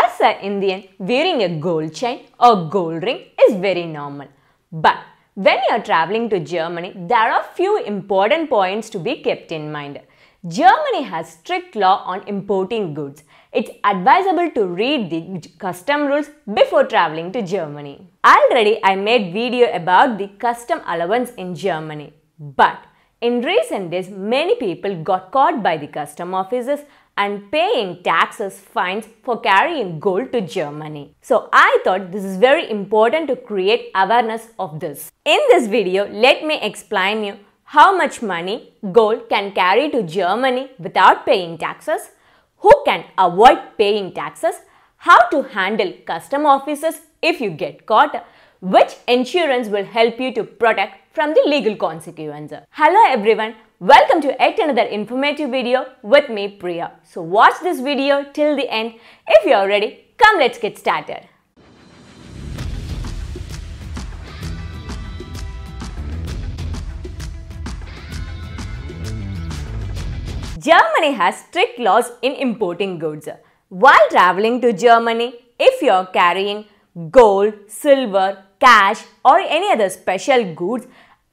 As an Indian, wearing a gold chain or gold ring is very normal. But when you are traveling to Germany, there are few important points to be kept in mind. Germany has strict law on importing goods. It's advisable to read the custom rules before traveling to Germany. Already I made video about the custom allowance in Germany. But in recent days, many people got caught by the custom officers and paying taxes fines for carrying gold to Germany. So I thought this is very important to create awareness of this. In this video, let me explain you how much money gold can carry to Germany without paying taxes, who can avoid paying taxes, how to handle custom officers if you get caught, which insurance will help you to protect from the legal consequence. Hello everyone, welcome to yet another informative video with me Priya. So watch this video till the end. If you are ready, come let's get started. Germany has strict laws in importing goods. While traveling to Germany, if you're carrying gold, silver, cash or any other special goods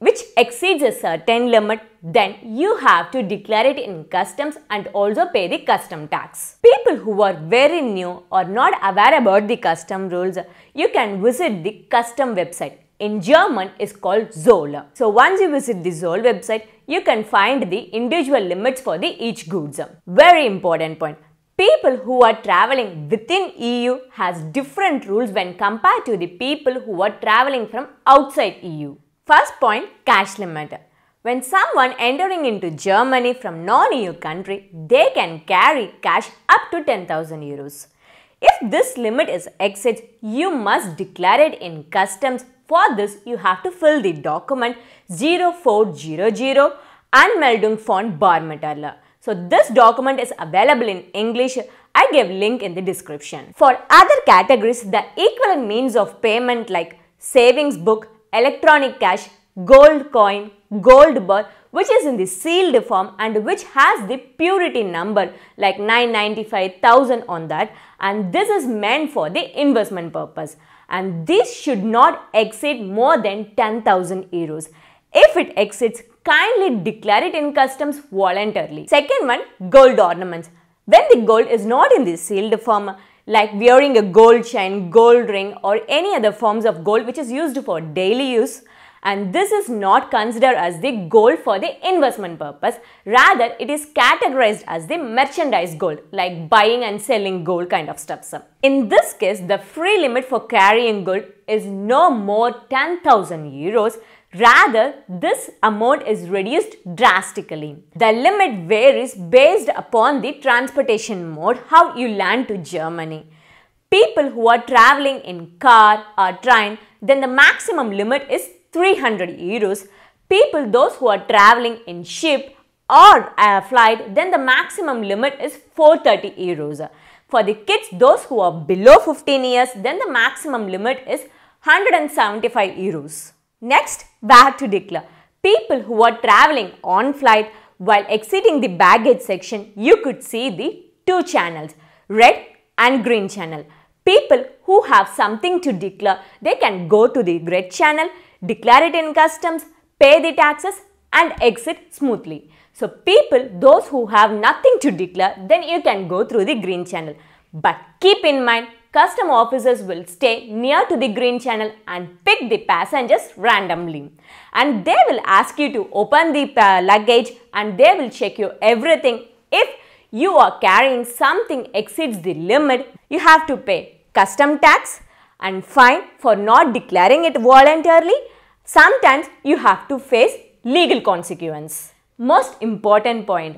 which exceeds a certain limit, then you have to declare it in customs and also pay the custom tax. People who are very new or not aware about the custom rules, you can visit the custom website. In German is called Zoll. So once you visit the Zoll website, you can find the individual limits for the each goods. Very important point. People who are traveling within EU has different rules when compared to the people who are traveling from outside EU. First point, cash limit. When someone entering into Germany from non-EU country, they can carry cash up to 10,000 euros. If this limit is exceeded, you must declare it in customs. For this, you have to fill the document 0400 Anmeldung von Barmetaler. So this document is available in English. I gave link in the description. For other categories, the equivalent means of payment like savings book electronic cash, gold coin, gold bar which is in the sealed form and which has the purity number like 995,000 on that and this is meant for the investment purpose and this should not exceed more than 10,000 euros. If it exceeds, kindly declare it in customs voluntarily. Second one, gold ornaments. When the gold is not in the sealed form, like wearing a gold chain, gold ring or any other forms of gold which is used for daily use and this is not considered as the gold for the investment purpose rather it is categorized as the merchandise gold like buying and selling gold kind of stuff so in this case the free limit for carrying gold is no more 10000 euros Rather, this amount is reduced drastically. The limit varies based upon the transportation mode, how you land to Germany. People who are traveling in car or train, then the maximum limit is 300 euros. People those who are traveling in ship or a uh, flight, then the maximum limit is 430 euros. For the kids, those who are below 15 years, then the maximum limit is 175 euros. Next, have to declare. People who are traveling on flight while exiting the baggage section, you could see the two channels, red and green channel. People who have something to declare, they can go to the red channel, declare it in customs, pay the taxes and exit smoothly. So people, those who have nothing to declare, then you can go through the green channel. But keep in mind, custom officers will stay near to the green channel and pick the passengers randomly. And they will ask you to open the uh, luggage and they will check you everything. If you are carrying something exceeds the limit, you have to pay custom tax and fine for not declaring it voluntarily. Sometimes you have to face legal consequence. Most important point,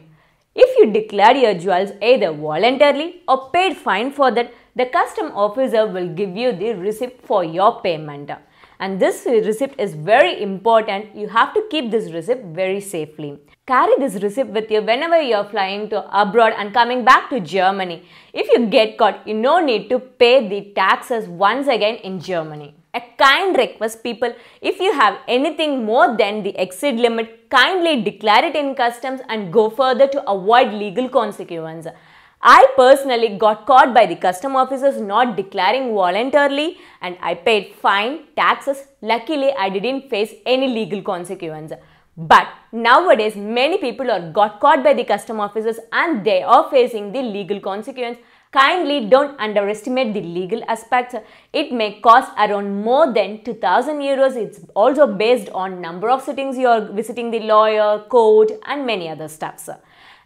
if you declare your jewels either voluntarily or paid fine for that, the custom officer will give you the receipt for your payment. And this receipt is very important. You have to keep this receipt very safely. Carry this receipt with you whenever you are flying to abroad and coming back to Germany. If you get caught, you no need to pay the taxes once again in Germany. A kind request people, if you have anything more than the exceed limit, kindly declare it in customs and go further to avoid legal consequences. I personally got caught by the custom officers not declaring voluntarily and I paid fine, taxes. Luckily, I didn't face any legal consequence. But nowadays, many people are got caught by the custom officers and they are facing the legal consequence. Kindly don't underestimate the legal aspects. It may cost around more than 2000 euros. It's also based on number of sittings you are visiting the lawyer, court and many other stuffs.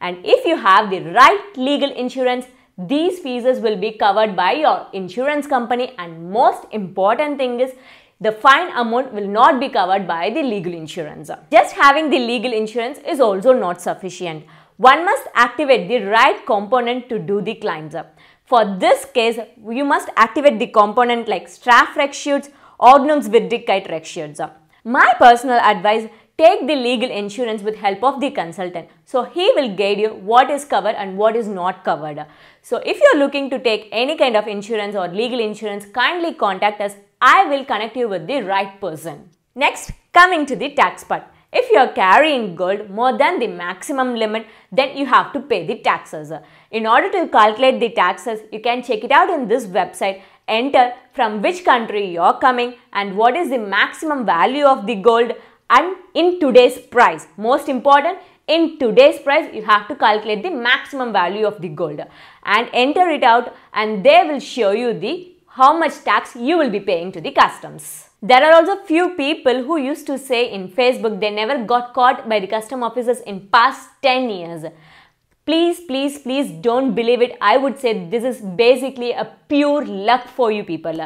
And if you have the right legal insurance, these fees will be covered by your insurance company and most important thing is the fine amount will not be covered by the legal insurance. Just having the legal insurance is also not sufficient. One must activate the right component to do the claims. For this case, you must activate the component like straff rex shoots, ordnance vidrikkeit rex shoots. My personal advice take the legal insurance with help of the consultant. So he will guide you what is covered and what is not covered. So if you're looking to take any kind of insurance or legal insurance, kindly contact us. I will connect you with the right person. Next, coming to the tax part. If you are carrying gold more than the maximum limit, then you have to pay the taxes. In order to calculate the taxes, you can check it out in this website. Enter from which country you are coming and what is the maximum value of the gold and in today's price most important in today's price you have to calculate the maximum value of the gold and enter it out and they will show you the how much tax you will be paying to the customs. There are also few people who used to say in Facebook they never got caught by the custom officers in past 10 years Please, please, please don't believe it. I would say this is basically a pure luck for you people.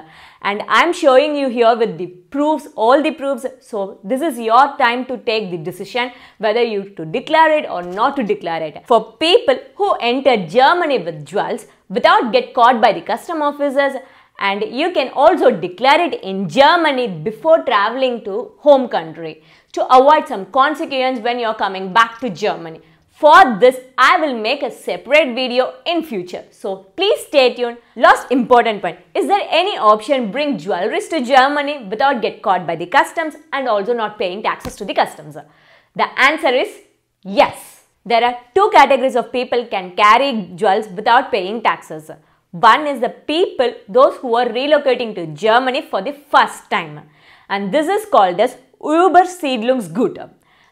And I'm showing you here with the proofs, all the proofs. So this is your time to take the decision whether you to declare it or not to declare it. For people who enter Germany with jewels without get caught by the custom officers and you can also declare it in Germany before traveling to home country to avoid some consequence when you're coming back to Germany. For this, I will make a separate video in future. So please stay tuned. Last important point. Is there any option bring jewelries to Germany without get caught by the customs and also not paying taxes to the customs? The answer is yes. There are two categories of people can carry jewels without paying taxes. One is the people, those who are relocating to Germany for the first time. And this is called as Uber Siedlungsgut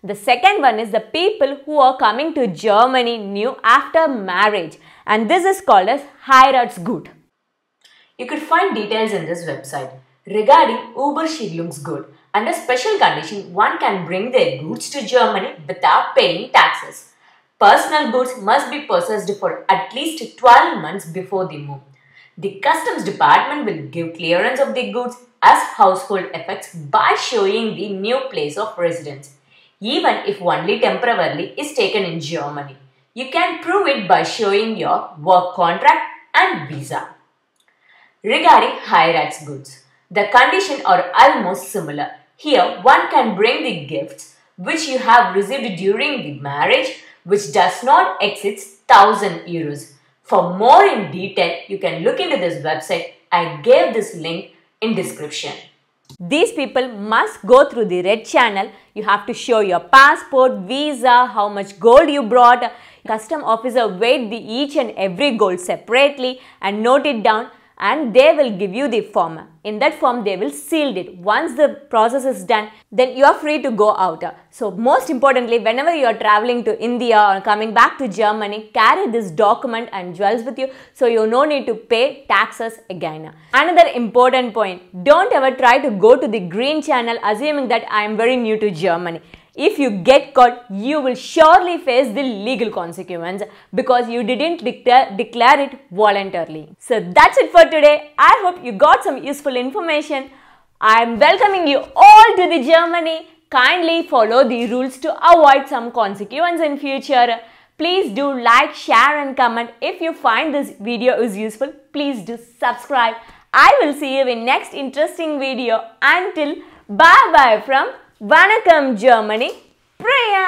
the second one is the people who are coming to Germany new after marriage and this is called as Heiratsgut. You could find details in this website regarding Uberschiedlungsgut. Under special condition, one can bring their goods to Germany without paying taxes. Personal goods must be possessed for at least 12 months before the move. The customs department will give clearance of the goods as household effects by showing the new place of residence even if only temporarily, is taken in Germany. You can prove it by showing your work contract and visa. Regarding high-rights goods, the condition are almost similar. Here, one can bring the gifts which you have received during the marriage which does not exceed 1000 euros. For more in detail, you can look into this website. I gave this link in description. These people must go through the red channel. You have to show your passport, visa, how much gold you brought. Custom officer weighed the each and every gold separately and note it down and they will give you the form. In that form, they will seal it. Once the process is done, then you are free to go out. So most importantly, whenever you are traveling to India or coming back to Germany, carry this document and jewels with you so you no need to pay taxes again. Another important point, don't ever try to go to the green channel assuming that I am very new to Germany if you get caught, you will surely face the legal consequence because you didn't declare, declare it voluntarily. So that's it for today. I hope you got some useful information. I am welcoming you all to the Germany. Kindly follow the rules to avoid some consequence in future. Please do like, share and comment. If you find this video is useful, please do subscribe. I will see you in next interesting video. Until bye bye from Vanakkam Germany Priya